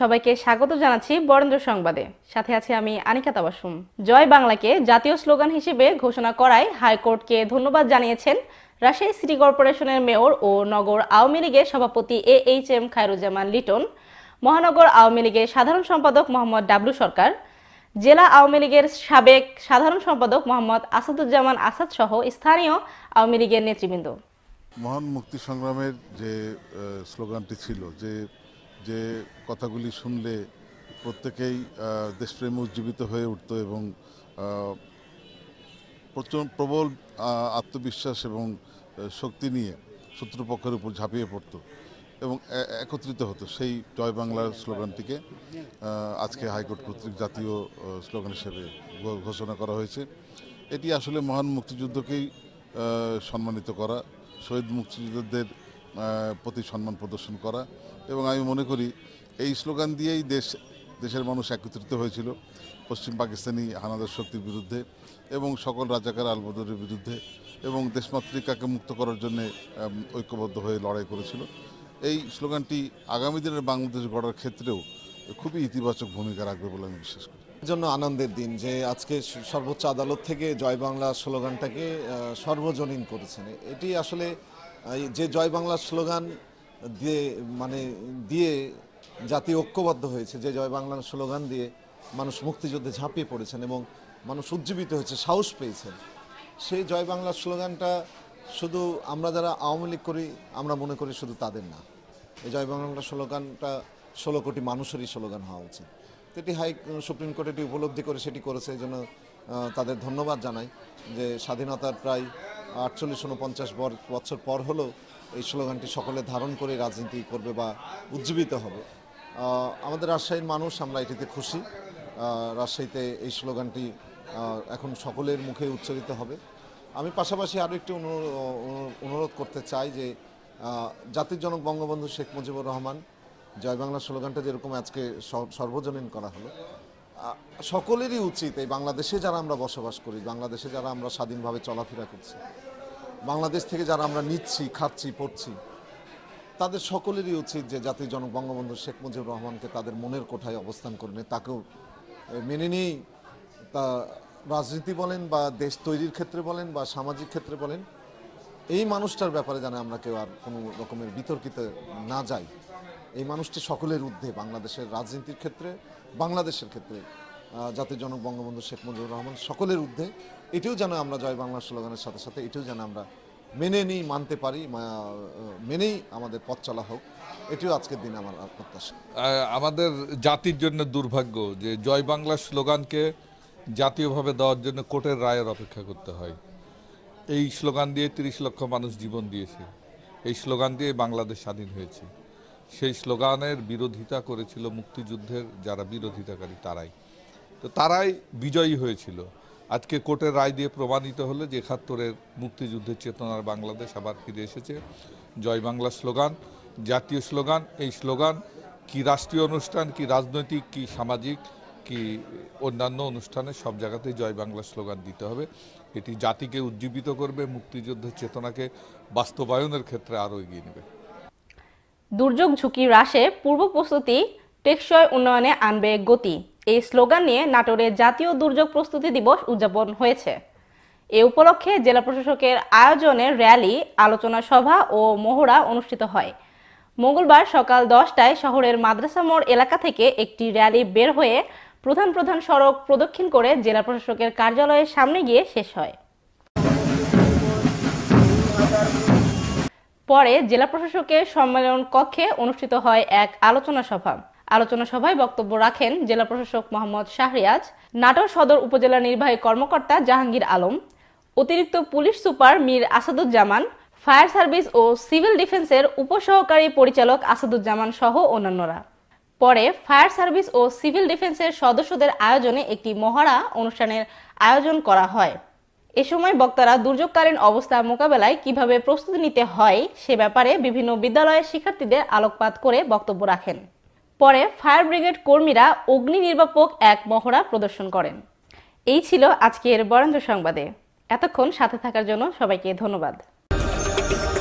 সবাইকে স্বাগত জানাচ্ছি বরেন্দ্র সংবাদে সাথে আছে আমি আনিকা তাবাসুম জয় বাংলাকে জাতীয় স্লোগান হিসেবে ঘোষণা করায় হাইকোর্টকে ধন্যবাদ জানিয়েছেন রাজশাহী সিটি কর্পোরেশনের মেয়র ও নগর আওয়ামী লীগের সভাপতি A H M Khairuzzaman Liton মহানগর আওয়ামী লীগের সাধারণ সম্পাদক মোহাম্মদ ডাবলু সরকার জেলা আওয়ামী লীগের সাবেক সাধারণ সম্পাদক মোহাম্মদ আসাদুজ্জামান আসাদ সহ স্থানীয় আওয়ামী লীগের নেতৃবৃন্দ মহান মুক্তি সংগ্রামের যে স্লোগানটি ছিল যে যে কথাগুলি শুনলে প্রত্যেকেই দেশপ্রেম উজ্জীবিত হয়ে উঠত এবং প্রবল আত্মবিশ্বাস এবং শক্তি নিয়ে শত্রুপক্ষের উপর ঝাঁপিয়ে পড়ত এবং একত্রিত হতো সেই জয় বাংলার স্লোগানটিকে আজকে হাইকোর্ট কর্তৃক জাতীয় স্লোগান হিসেবে ঘোষণা করা হয়েছে এটি আসলে মহান মুক্তিযুদ্ধকেই সম্মানিত করা শহীদ মুক্তিযোদ্ধাদের প্রতি সম্মান প্রদর্শন করা এবং আমি মনে করি এই স্লোগান দিয়েই দেশ দেশের মানুষ একত্রিত হয়েছিল পশ্চিম পাকিস্তানি হানাদার শক্তির বিরুদ্ধে এবং সকল রাজাকার আলবদরের বিরুদ্ধে এবং দেশমাতৃকাকে মুক্ত করার জন্য ঐক্যবদ্ধ হয়ে লড়াই করেছিল এই স্লোগানটি আগামী দিনের বাংলাদেশ গড়ার ক্ষেত্রেও খুবই ইতিবাচক ভূমিকা রাখবে বলে আমি বিশ্বাস করি জন্য আনন্দের দিন যে আজকে সর্বোচ্চ আদালত থেকে জয় বাংলা স্লোগানটাকে সর্বজনীন করেছেন এটি আসলে যে জয় বাংলা স্লোগান দিয়ে মানে দিয়ে জাতি ঐক্যবদ্ধ হয়েছে যে জয় বাংলার স্লোগান দিয়ে মানুষ মুক্তিযুদ্ধে ঝাঁপিয়ে পড়েছেন এবং মানুষ উজ্জীবিত হয়েছে সাহস পেয়েছেন সেই জয় বাংলার স্লোগানটা শুধু আমরা যারা আওয়ামী লীগ করি আমরা মনে করি শুধু তাদের না এই জয় বাংলার স্লোগানটা ষোলো কোটি মানুষেরই স্লোগান হওয়া উচিত এটি হাই সুপ্রিম কোর্ট এটি উপলব্ধি করে সেটি করেছে এই জন্য তাদের ধন্যবাদ জানাই যে স্বাধীনতার প্রায় আটচল্লিশ উনপঞ্চাশ বছর পর হলেও এই স্লোগানটি সকলে ধারণ করে রাজনীতি করবে বা উজ্জীবিত হবে আমাদের রাজশাহীর মানুষ আমরা এটিতে খুশি রাজশাহীতে এই স্লোগানটি এখন সকলের মুখে উচ্চারিত হবে আমি পাশাপাশি আরও একটি অনুরোধ করতে চাই যে জাতির জনক বঙ্গবন্ধু শেখ মুজিবুর রহমান জয় বাংলা স্লোগানটা যেরকম আজকে সর্বজনীন করা হলো সকলেরই উচিত এই বাংলাদেশে যারা আমরা বসবাস করি বাংলাদেশে যারা আমরা স্বাধীনভাবে চলাফেরা করছি বাংলাদেশ থেকে যারা আমরা নিচ্ছি খাচ্ছি পড়ছি তাদের সকলেরই উচিত যে জাতির জনক বঙ্গবন্ধু শেখ মুজিবুর রহমানকে তাদের মনের কোঠায় অবস্থান করে নেয় তাকেও মেনে নিয়েই তা রাজনীতি বলেন বা দেশ তৈরির ক্ষেত্রে বলেন বা সামাজিক ক্ষেত্রে বলেন এই মানুষটার ব্যাপারে যেন আমরা কেউ আর কোনো রকমের বিতর্কিত না যাই এই মানুষটি সকলের ঊর্ধ্বে বাংলাদেশের রাজনীতির ক্ষেত্রে বাংলাদেশের ক্ষেত্রে জাতির জনক বঙ্গবন্ধু শেখ মুজিবুর রহমান সকলের ঊর্ধ্বে এটিও যেন আমরা জয় বাংলা স্লোগানের সাথে সাথে এটিও যেন আমরা মেনে নিই মানতে পারি মেনেই আমাদের পথ চলা হোক এটিও আজকের দিন আমার প্রত্যাশা আমাদের জাতির জন্য দুর্ভাগ্য যে জয় বাংলা স্লোগানকে জাতীয়ভাবে দেওয়ার জন্য কোর্টের রায়ের অপেক্ষা করতে হয় এই স্লোগান দিয়ে তিরিশ লক্ষ মানুষ জীবন দিয়েছে এই স্লোগান দিয়ে বাংলাদেশ স্বাধীন হয়েছে সেই স্লোগানের বিরোধিতা করেছিল মুক্তিযুদ্ধের যারা বিরোধিতাকারী তারাই তো তারাই বিজয়ী হয়েছিল আজকে কোর্টের রায় দিয়ে প্রমাণিত হলো যে একাত্তরের মুক্তিযুদ্ধের চেতনার বাংলাদেশ আবার ফিরে এসেছে জয় বাংলা স্লোগান জাতীয় স্লোগান এই স্লোগান কি রাষ্ট্রীয় অনুষ্ঠান কি রাজনৈতিক কি সামাজিক কি অন্যান্য অনুষ্ঠানে সব জায়গাতেই জয় বাংলা স্লোগান দিতে হবে এটি জাতিকে উজ্জীবিত করবে মুক্তিযুদ্ধের চেতনাকে বাস্তবায়নের ক্ষেত্রে আরও এগিয়ে নেবে দুর্যোগ ঝুঁকি হ্রাসে পূর্ব প্রস্তুতি টেকসই উন্নয়নে আনবে গতি এই স্লোগান নিয়ে নাটোরে জাতীয় দুর্যোগ প্রস্তুতি দিবস উদযাপন হয়েছে এ উপলক্ষে জেলা প্রশাসকের আয়োজনে র্যালি আলোচনা সভা ও মহড়া অনুষ্ঠিত হয় মঙ্গলবার সকাল দশটায় শহরের মাদ্রাসা মোড় এলাকা থেকে একটি র্যালি বের হয়ে প্রধান প্রধান সড়ক প্রদক্ষিণ করে জেলা প্রশাসকের কার্যালয়ের সামনে গিয়ে শেষ হয় পরে জেলা প্রশাসকের সম্মেলন কক্ষে অনুষ্ঠিত হয় এক আলোচনা সভা আলোচনা সভায় বক্তব্য রাখেন জেলা প্রশাসক মোহাম্মদ শাহরিয়াজ নাটোর সদর উপজেলা নির্বাহী কর্মকর্তা জাহাঙ্গীর আলম অতিরিক্ত police super Mir Asaduzzaman fire service ও সিভিল ডিফেন্সের উপসহকারী পরিচালক আসাদুজ্জামান সহ অন্যান্যরা পরে ফায়ার সার্ভিস ও সিভিল ডিফেন্সের সদস্যদের আয়োজনে একটি মহড়া অনুষ্ঠানের আয়োজন করা হয় এ সময় বক্তারা দুর্যোগকালীন অবস্থা মোকাবেলায় কিভাবে প্রস্তুতি নিতে হয় সে ব্যাপারে বিভিন্ন বিদ্যালয়ের শিক্ষার্থীদের আলোকপাত করে বক্তব্য রাখেন পরে ফায়ার ব্রিগেড কর্মীরা অগ্নি নির্বাপক এক মহড়া প্রদর্শন করেন এই ছিল আজকের বরেন্দ্র সংবাদে এতক্ষণ সাথে থাকার জন্য সবাইকে ধন্যবাদ